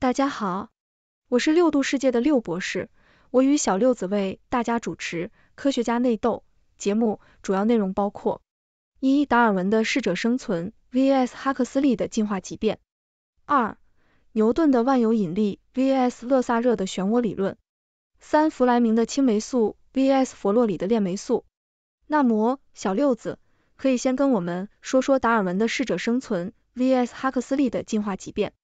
大家好，我是六度世界的六博士，我与小六子为大家主持《科学家内斗》节目，主要内容包括：一、达尔文的适者生存 vs 哈克斯利的进化即变；二、牛顿的万有引力 vs 勒萨热的漩涡理论；三、弗莱明的青霉素 vs 佛洛里的链霉素。那么，小六子可以先跟我们说说达尔文的适者生存 vs 哈克斯利的进化即变。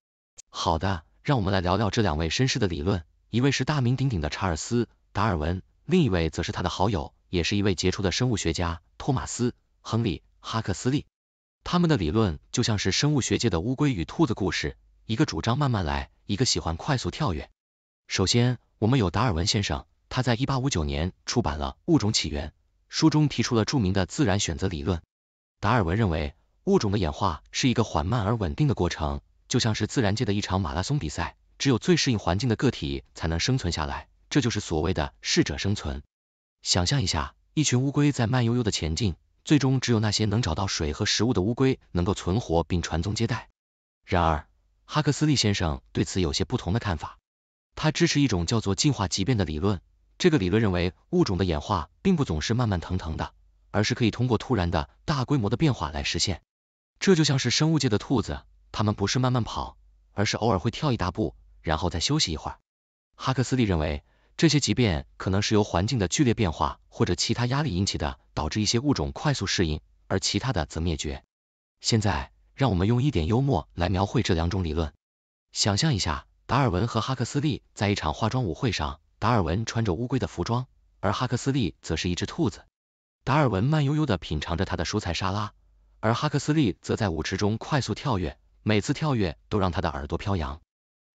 好的。让我们来聊聊这两位绅士的理论，一位是大名鼎鼎的查尔斯·达尔文，另一位则是他的好友，也是一位杰出的生物学家托马斯·亨利·哈克斯利。他们的理论就像是生物学界的乌龟与兔子故事，一个主张慢慢来，一个喜欢快速跳跃。首先，我们有达尔文先生，他在一八五九年出版了《物种起源》，书中提出了著名的自然选择理论。达尔文认为，物种的演化是一个缓慢而稳定的过程。就像是自然界的一场马拉松比赛，只有最适应环境的个体才能生存下来，这就是所谓的适者生存。想象一下，一群乌龟在慢悠悠的前进，最终只有那些能找到水和食物的乌龟能够存活并传宗接代。然而，哈克斯利先生对此有些不同的看法，他支持一种叫做进化级变的理论。这个理论认为，物种的演化并不总是慢慢腾腾的，而是可以通过突然的大规模的变化来实现。这就像是生物界的兔子。他们不是慢慢跑，而是偶尔会跳一大步，然后再休息一会儿。哈克斯利认为，这些急变可能是由环境的剧烈变化或者其他压力引起的，导致一些物种快速适应，而其他的则灭绝。现在，让我们用一点幽默来描绘这两种理论。想象一下，达尔文和哈克斯利在一场化妆舞会上，达尔文穿着乌龟的服装，而哈克斯利则是一只兔子。达尔文慢悠悠的品尝着他的蔬菜沙拉，而哈克斯利则在舞池中快速跳跃。每次跳跃都让他的耳朵飘扬。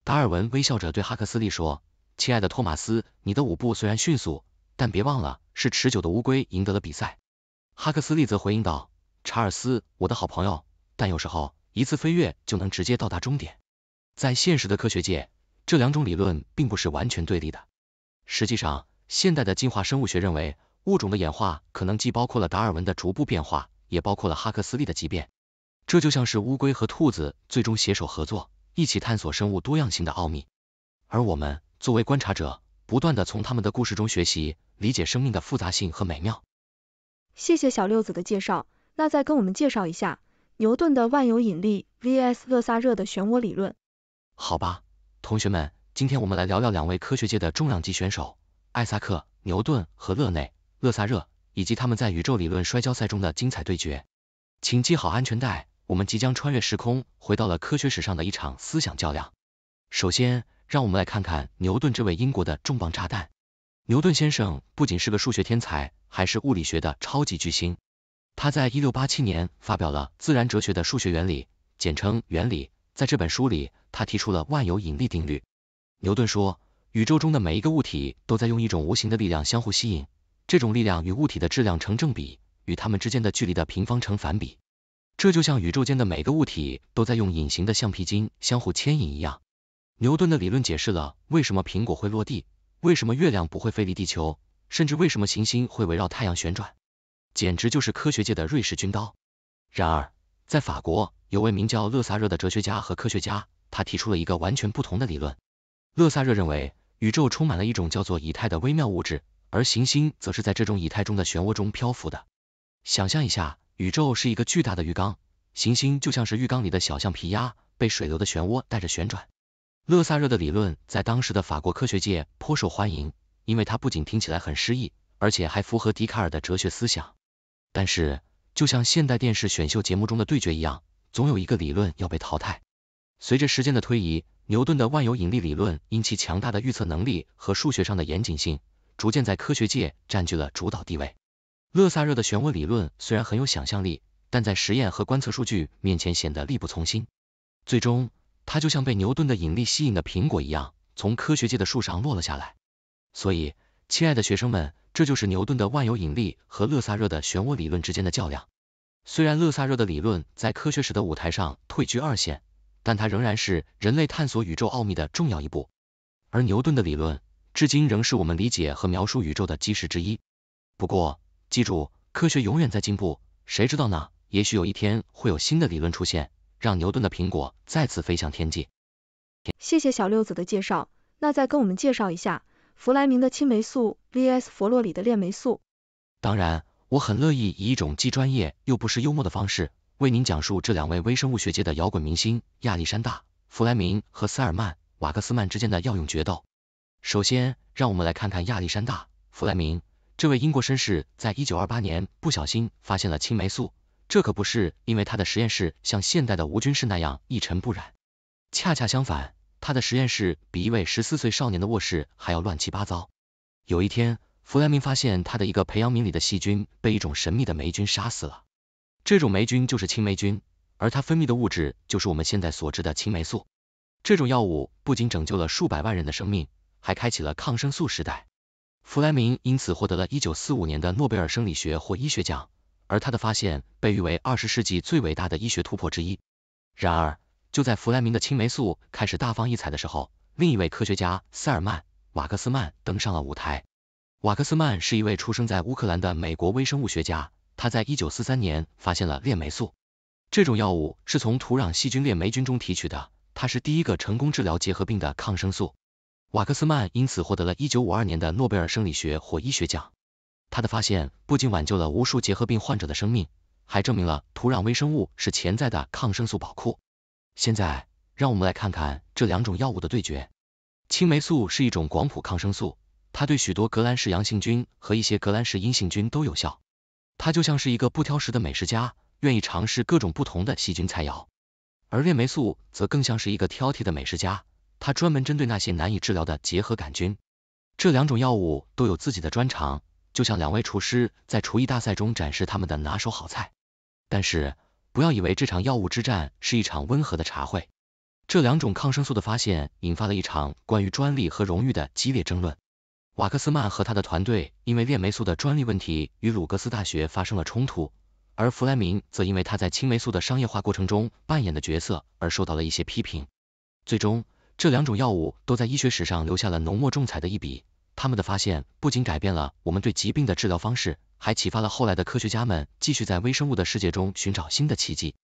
达尔文微笑着对哈克斯利说：“亲爱的托马斯，你的舞步虽然迅速，但别忘了，是持久的乌龟赢得了比赛。”哈克斯利则回应道：“查尔斯，我的好朋友，但有时候一次飞跃就能直接到达终点。”在现实的科学界，这两种理论并不是完全对立的。实际上，现代的进化生物学认为，物种的演化可能既包括了达尔文的逐步变化，也包括了哈克斯利的畸变。这就像是乌龟和兔子最终携手合作，一起探索生物多样性的奥秘。而我们作为观察者，不断的从他们的故事中学习，理解生命的复杂性和美妙。谢谢小六子的介绍，那再跟我们介绍一下牛顿的万有引力 vs 勒萨热的漩涡理论。好吧，同学们，今天我们来聊聊两位科学界的重量级选手——艾萨克·牛顿和勒内·勒萨热，以及他们在宇宙理论摔跤赛中的精彩对决。请系好安全带。我们即将穿越时空，回到了科学史上的一场思想较量。首先，让我们来看看牛顿这位英国的重磅炸弹。牛顿先生不仅是个数学天才，还是物理学的超级巨星。他在一六八七年发表了《自然哲学的数学原理》，简称《原理》。在这本书里，他提出了万有引力定律。牛顿说，宇宙中的每一个物体都在用一种无形的力量相互吸引，这种力量与物体的质量成正比，与它们之间的距离的平方成反比。这就像宇宙间的每个物体都在用隐形的橡皮筋相互牵引一样。牛顿的理论解释了为什么苹果会落地，为什么月亮不会飞离地球，甚至为什么行星会围绕太阳旋转，简直就是科学界的瑞士军刀。然而，在法国有位名叫勒萨热的哲学家和科学家，他提出了一个完全不同的理论。勒萨热认为，宇宙充满了一种叫做以太的微妙物质，而行星则是在这种以太中的漩涡中漂浮的。想象一下。宇宙是一个巨大的浴缸，行星就像是浴缸里的小橡皮鸭，被水流的漩涡带着旋转。勒萨热的理论在当时的法国科学界颇受欢迎，因为它不仅听起来很诗意，而且还符合笛卡尔的哲学思想。但是，就像现代电视选秀节目中的对决一样，总有一个理论要被淘汰。随着时间的推移，牛顿的万有引力理论因其强大的预测能力和数学上的严谨性，逐渐在科学界占据了主导地位。勒萨热的漩涡理论虽然很有想象力，但在实验和观测数据面前显得力不从心。最终，他就像被牛顿的引力吸引的苹果一样，从科学界的树上落了下来。所以，亲爱的学生们，这就是牛顿的万有引力和勒萨热的漩涡理论之间的较量。虽然勒萨热的理论在科学史的舞台上退居二线，但它仍然是人类探索宇宙奥秘的重要一步。而牛顿的理论至今仍是我们理解和描述宇宙的基石之一。不过，记住，科学永远在进步，谁知道呢？也许有一天会有新的理论出现，让牛顿的苹果再次飞向天际。谢谢小六子的介绍，那再跟我们介绍一下弗莱明的青霉素 vs. 佛洛里的链霉素。当然，我很乐意以一种既专业又不失幽默的方式，为您讲述这两位微生物学界的摇滚明星亚历山大·弗莱明和塞尔曼·瓦克斯曼之间的药用决斗。首先，让我们来看看亚历山大·弗莱明。这位英国绅士在一九二八年不小心发现了青霉素，这可不是因为他的实验室像现代的无菌室那样一尘不染，恰恰相反，他的实验室比一位十四岁少年的卧室还要乱七八糟。有一天，弗莱明发现他的一个培养皿里的细菌被一种神秘的霉菌杀死了，这种霉菌就是青霉菌，而它分泌的物质就是我们现在所知的青霉素。这种药物不仅拯救了数百万人的生命，还开启了抗生素时代。弗莱明因此获得了一九四五年的诺贝尔生理学或医学奖，而他的发现被誉为二十世纪最伟大的医学突破之一。然而，就在弗莱明的青霉素开始大放异彩的时候，另一位科学家塞尔曼·瓦克斯曼登上了舞台。瓦克斯曼是一位出生在乌克兰的美国微生物学家，他在一九四三年发现了链霉素，这种药物是从土壤细菌链霉菌中提取的，它是第一个成功治疗结核病的抗生素。瓦克斯曼因此获得了一九五二年的诺贝尔生理学或医学奖。他的发现不仅挽救了无数结核病患者的生命，还证明了土壤微生物是潜在的抗生素宝库。现在，让我们来看看这两种药物的对决。青霉素是一种广谱抗生素，它对许多革兰氏阳性菌和一些革兰氏阴性菌都有效。它就像是一个不挑食的美食家，愿意尝试各种不同的细菌菜肴。而链霉素则更像是一个挑剔的美食家。他专门针对那些难以治疗的结核杆菌。这两种药物都有自己的专长，就像两位厨师在厨艺大赛中展示他们的拿手好菜。但是，不要以为这场药物之战是一场温和的茶会。这两种抗生素的发现引发了一场关于专利和荣誉的激烈争论。瓦克斯曼和他的团队因为链霉素的专利问题与鲁格斯大学发生了冲突，而弗莱明则因为他在青霉素的商业化过程中扮演的角色而受到了一些批评。最终。这两种药物都在医学史上留下了浓墨重彩的一笔。他们的发现不仅改变了我们对疾病的治疗方式，还启发了后来的科学家们继续在微生物的世界中寻找新的奇迹。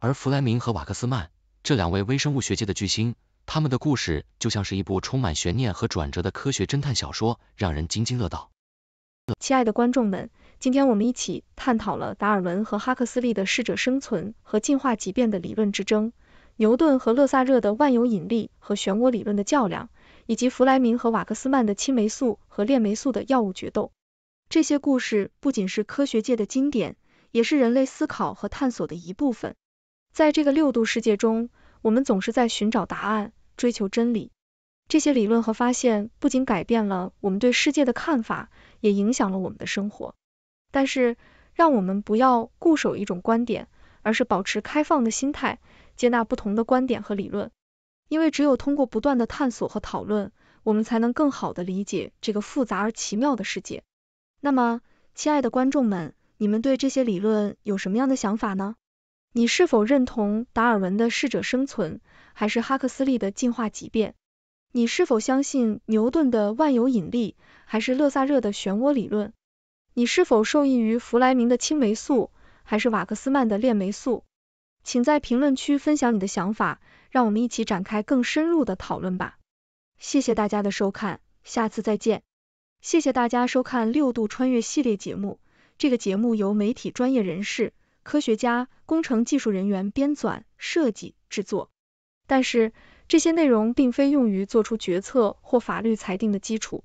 而弗莱明和瓦克斯曼这两位微生物学界的巨星，他们的故事就像是一部充满悬念和转折的科学侦探小说，让人津津乐道。亲爱的观众们，今天我们一起探讨了达尔文和哈克斯利的适者生存和进化疾变的理论之争。牛顿和勒萨热的万有引力和漩涡理论的较量，以及弗莱明和瓦克斯曼的青霉素和链霉素的药物决斗，这些故事不仅是科学界的经典，也是人类思考和探索的一部分。在这个六度世界中，我们总是在寻找答案，追求真理。这些理论和发现不仅改变了我们对世界的看法，也影响了我们的生活。但是，让我们不要固守一种观点，而是保持开放的心态。接纳不同的观点和理论，因为只有通过不断的探索和讨论，我们才能更好地理解这个复杂而奇妙的世界。那么，亲爱的观众们，你们对这些理论有什么样的想法呢？你是否认同达尔文的适者生存，还是哈克斯利的进化畸变？你是否相信牛顿的万有引力，还是勒萨热的漩涡理论？你是否受益于弗莱明的青霉素，还是瓦克斯曼的链霉素？请在评论区分享你的想法，让我们一起展开更深入的讨论吧。谢谢大家的收看，下次再见。谢谢大家收看六度穿越系列节目，这个节目由媒体专业人士、科学家、工程技术人员编纂、设计、制作，但是这些内容并非用于做出决策或法律裁定的基础。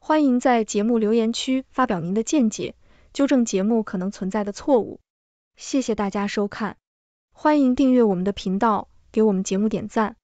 欢迎在节目留言区发表您的见解，纠正节目可能存在的错误。谢谢大家收看。欢迎订阅我们的频道，给我们节目点赞。